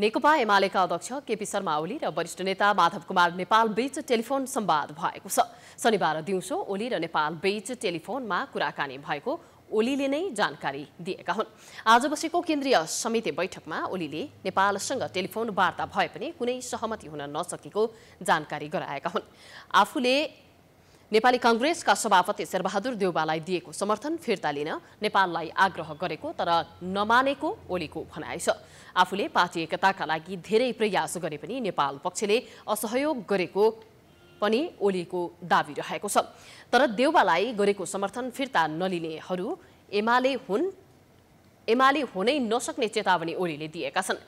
नेकपा एमालेका अध्यक्ष केपी शर्मा ओली र वरिष्ठ नेता माधव कुमार नेपाल बीच टेलिफोन सम्वाद भएको छ शनिबार दिउँसो ओली र नेपाल बीच टेलिफोनमा कुराकानी भएको ओलीले नै जानकारी दिएका हुन् आज बसेको केन्द्रीय समिति बैठकमा ओलीले नेपालसँग टेलिफोन वार्ता भए पनि कुनै सहमति हुन नसकेको जानकारी गराएका हुन् आफूले नेपाली कङ्ग्रेसका सभापति शेरबहादुर देउबालाई दिएको समर्थन फिर्ता लिन नेपाललाई आग्रह गरेको तर नमानेको ओलीको भनाइ छ आफूले पार्टी एकताका लागि धेरै प्रयास गरे पनि नेपाल पक्षले असहयोग गरेको पनि ओलीको दावी रहेको छ तर देउबालाई गरेको समर्थन फिर्ता नलिनेहरू एमाले हुन् एमाले हुनै नसक्ने चेतावनी ओलीले दिएका छन्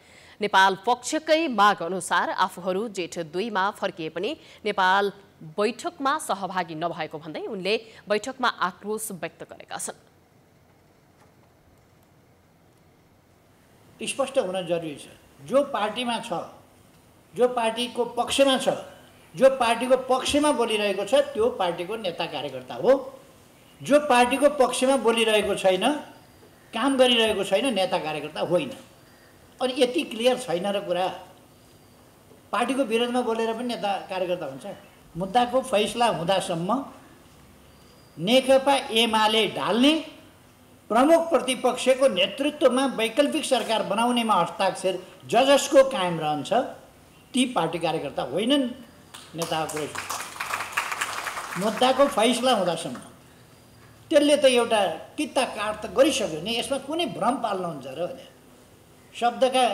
नेपाल पक्षकै माग अनुसार आफूहरू जेठ दुईमा फर्किए पनि नेपाल बैठकमा सहभागी नभएको भन्दै उनले बैठकमा आक्रोश व्यक्त गरेका छन् स्पष्ट हुन जरुरी छ जो पार्टीमा छ जो पार्टीको पक्षमा छ जो पार्टीको पक्षमा बोलिरहेको छ त्यो पार्टीको नेता कार्यकर्ता हो जो पार्टीको पक्षमा बोलिरहेको छैन काम गरिरहेको छैन नेता कार्यकर्ता होइन अनि यति क्लियर छैन र कुरा पार्टीको विरोधमा बोलेर पनि यता कार्यकर्ता हुन्छ मुद्दाको फैसला हुँदासम्म नेकपा एमाले ढाल्ने प्रमुख प्रतिपक्षको नेतृत्वमा वैकल्पिक सरकार बनाउनेमा हस्ताक्षर ज जसको कायम रहन्छ ती पार्टी कार्यकर्ता होइनन् नेताको मुद्दाको फैसला हुँदासम्म त्यसले त एउटा किता काट त गरिसक्यो नि यसमा कुनै भ्रम पाल्नुहुन्छ र भनेर शब्दका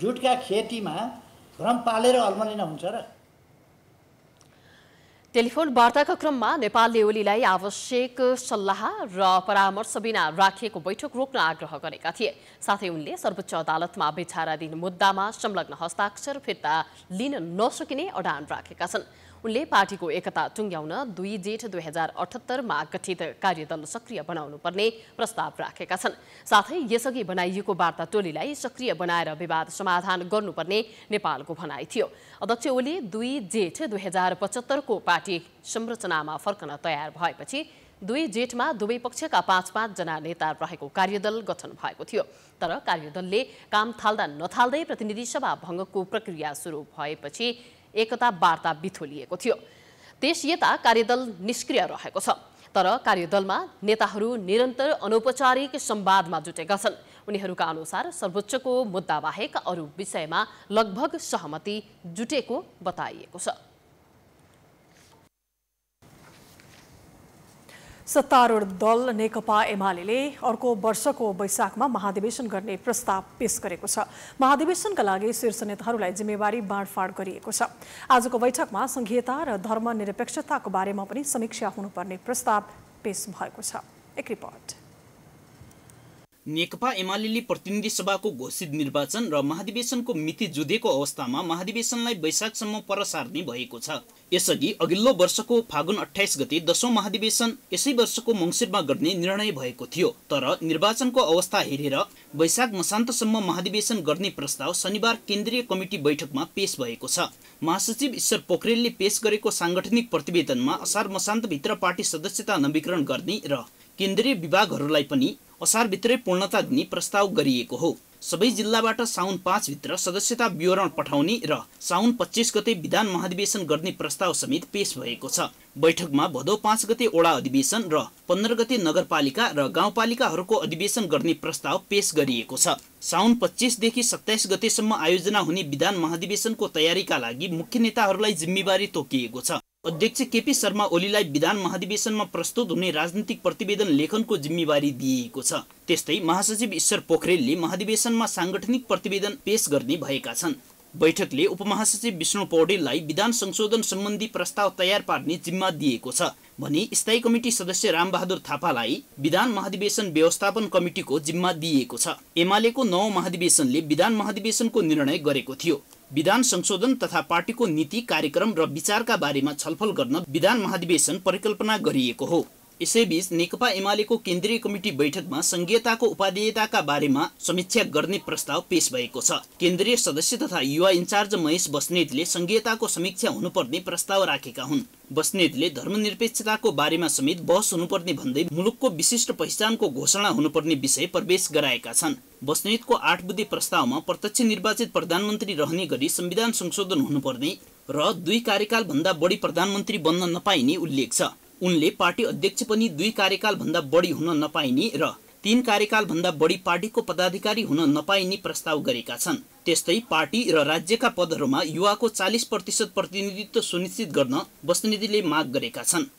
झुटका खेतीमा भ्रम पालेर अल्मलिन हुन्छ र टेलिफोन वार्ताका क्रममा नेपालले ओलीलाई आवश्यक सल्लाह र परामर्श बिना राखिएको बैठक रोक्न आग्रह गरेका थिए साथै उनले सर्वोच्च अदालतमा विचाराधीन मुद्दामा संलग्न हस्ताक्षर फिर्ता लिन नसकिने अडान राखेका छन् उनले पार्टीको एकता टुङ्ग्याउन दुई जेठ दुई हजार अठहत्तरमा गठित कार्यदल सक्रिय बनाउनुपर्ने प्रस्ताव राखेका छन् साथै यसअघि बनाइएको वार्ता टोलीलाई सक्रिय बनाएर विवाद समाधान गर्नुपर्ने नेपालको भनाइ थियो अध्यक्ष ओली दुई जेठ दुई हजार पचहत्तरको पार्टी संरचनामा फर्कन तयार भएपछि दुई जेठमा दुवै पक्षका पाँच पाँचजना नेता रहेको कार्यदल गठन भएको थियो तर कार्यदलले काम थाल्दा नथाल्दै प्रतिनिधि सभा भङ्गको प्रक्रिया सुरु भएपछि एकता वार्ता बिथोलिएको थियो त्यस यता कार्यदल निष्क्रिय रहेको छ तर कार्यदलमा नेताहरू निरन्तर अनौपचारिक संवादमा जुटेका छन् उनीहरूका अनुसार सर्वोच्चको बाहेक अरू विषयमा लगभग सहमति जुटेको बताइएको छ सत्तारूढ दल नेकपा एमाले अर्को वर्षको वैशाखमा महाधिवेशन गर्ने प्रस्ताव पेश गरेको छ महाधिवेशनका लागि शीर्ष नेताहरूलाई जिम्मेवारी बाँडफाँड गरिएको छ आजको बैठकमा संघीयता र धर्मनिरपेक्षताको बारेमा पनि समीक्षा हुनुपर्ने प्रस्ताव पेश भएको छ एक रिपोर्ट नेकपा एमाले प्रतिनिधि सभाको घोषित निर्वाचन र महाधिवेशनको मिति जुधेको अवस्थामा महाधिवेशनलाई वैशाखसम्म पर भएको छ यसअघि अघिल्लो वर्षको फागुन अठाइस गते दसौँ महाधिवेशन यसै वर्षको मङ्सिरमा गर्ने निर्णय भएको थियो तर निर्वाचनको अवस्था हेरेर वैशाख मसान्तसम्म महाधिवेशन गर्ने प्रस्ताव शनिबार केन्द्रीय कमिटी बैठकमा पेश भएको छ महासचिव ईश्वर पोखरेलले पेश गरेको साङ्गठनिक प्रतिवेदनमा असार मसान्तभित्र पार्टी सदस्यता नवीकरण गर्ने र केन्द्रीय विभागहरूलाई पनि असारभित्रै पूर्णता दिने प्रस्ताव गरिएको हो सबै जिल्लाबाट साउन पाँचभित्र सदस्यता विवरण पठाउने र साउन पच्चिस गते विधान महाधिवेशन गर्ने प्रस्ताव समेत पेश भएको छ बैठकमा भदौ पाँच गते ओडा अधिवेशन र पन्ध्र गते नगरपालिका र गाउँपालिकाहरूको अधिवेशन गर्ने प्रस्ताव पेश गरिएको छ साउन पच्चिसदेखि सत्ताइस गतेसम्म आयोजना हुने विधान महाधिवेशनको तयारीका लागि मुख्य नेताहरूलाई जिम्मेवारी तोकिएको छ अध्यक्ष केपी शर्मा ओलीलाई विधान महाधिवेशनमा प्रस्तुत हुने राजनीतिक प्रतिवेदन लेखनको जिम्मेवारी दिइएको छ त्यस्तै महासचिव ईश्वर पोखरेलले महाधिवेशनमा साङ्गठनिक प्रतिवेदन पेश गर्ने भएका छन् बैठकले उपमहासचिव विष्णु पौडेललाई विधान संशोधन सम्बन्धी प्रस्ताव तयार पार्ने जिम्मा दिएको छ भने स्थायी कमिटी सदस्य रामबहादुर थापालाई विधान महाधिवेशन व्यवस्थापन कमिटीको जिम्मा दिएको छ एमालेको नौ महाधिवेशनले विधान महाधिवेशनको निर्णय गरेको थियो विधान संशोधन तथा पार्टीको नीति कार्यक्रम र विचारका बारेमा छलफल गर्न विधान महाधिवेशन परिकल्पना गरिएको हो यसैबीच नेकपा एमालेको केन्द्रीय कमिटी बैठकमा संघीयताको उपाधेयताका बारेमा समीक्षा गर्ने प्रस्ताव पेश भएको छ केन्द्रीय सदस्य तथा युवा इन्चार्ज महेश बस्नेतले संघीयताको समीक्षा हुनुपर्ने प्रस्ताव राखेका हुन् बस्नेतले धर्मनिरपेक्षताको बारेमा समेत बहस हुनुपर्ने भन्दै मुलुकको विशिष्ट पहिचानको घोषणा हुनुपर्ने विषय प्रवेश गराएका छन् बस्नेतको आठ बुद्धि प्रस्तावमा प्रत्यक्ष निर्वाचित प्रधानमन्त्री रहने गरी संविधान संशोधन हुनुपर्ने र दुई कार्यकालभन्दा बढी प्रधानमन्त्री बन्न नपाइने उल्लेख छ उनले पार्टी अध्यक्ष पनि दुई कार्यकालभन्दा बढी हुन नपाइने र तीन कार्यकालभन्दा बढी पार्टीको पदाधिकारी हुन नपाइने प्रस्ताव गरेका छन् त्यस्तै पार्टी र राज्यका पदहरूमा युवाको चालिस प्रतिशत प्रतिनिधित्व सुनिश्चित गर्न बस्नेतिले माग गरेका छन्